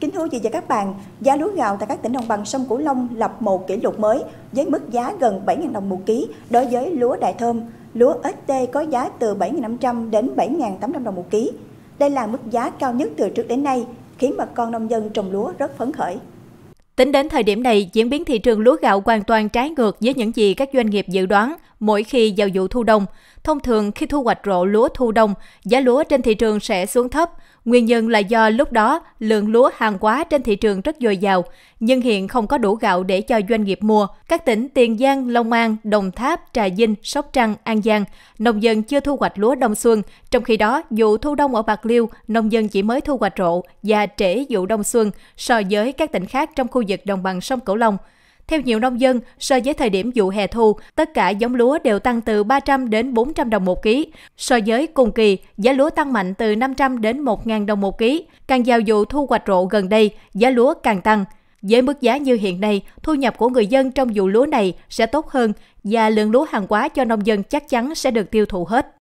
Kính thưa quý vị và các bạn, giá lúa gạo tại các tỉnh đồng bằng sông Cửu Long lập một kỷ lục mới với mức giá gần 7.000 đồng một ký đối với lúa đại thơm. Lúa ST có giá từ 7.500 đến 7.800 đồng một ký. Đây là mức giá cao nhất từ trước đến nay, khiến bà con nông dân trồng lúa rất phấn khởi. Tính đến thời điểm này, diễn biến thị trường lúa gạo hoàn toàn trái ngược với những gì các doanh nghiệp dự đoán – mỗi khi vào vụ thu đông. Thông thường khi thu hoạch rộ lúa thu đông, giá lúa trên thị trường sẽ xuống thấp. Nguyên nhân là do lúc đó lượng lúa hàng hóa trên thị trường rất dồi dào, nhưng hiện không có đủ gạo để cho doanh nghiệp mua. Các tỉnh Tiền Giang, Long An, Đồng Tháp, Trà Vinh, Sóc Trăng, An Giang, nông dân chưa thu hoạch lúa đông xuân. Trong khi đó, vụ thu đông ở Bạc Liêu, nông dân chỉ mới thu hoạch rộ và trễ vụ đông xuân so với các tỉnh khác trong khu vực đồng bằng sông Cửu Long. Theo nhiều nông dân, so với thời điểm vụ hè thu, tất cả giống lúa đều tăng từ 300 đến 400 đồng một ký. So với cùng kỳ, giá lúa tăng mạnh từ 500 đến 1.000 đồng một ký. Càng vào vụ thu hoạch rộ gần đây, giá lúa càng tăng. Với mức giá như hiện nay, thu nhập của người dân trong vụ lúa này sẽ tốt hơn và lượng lúa hàng hóa cho nông dân chắc chắn sẽ được tiêu thụ hết.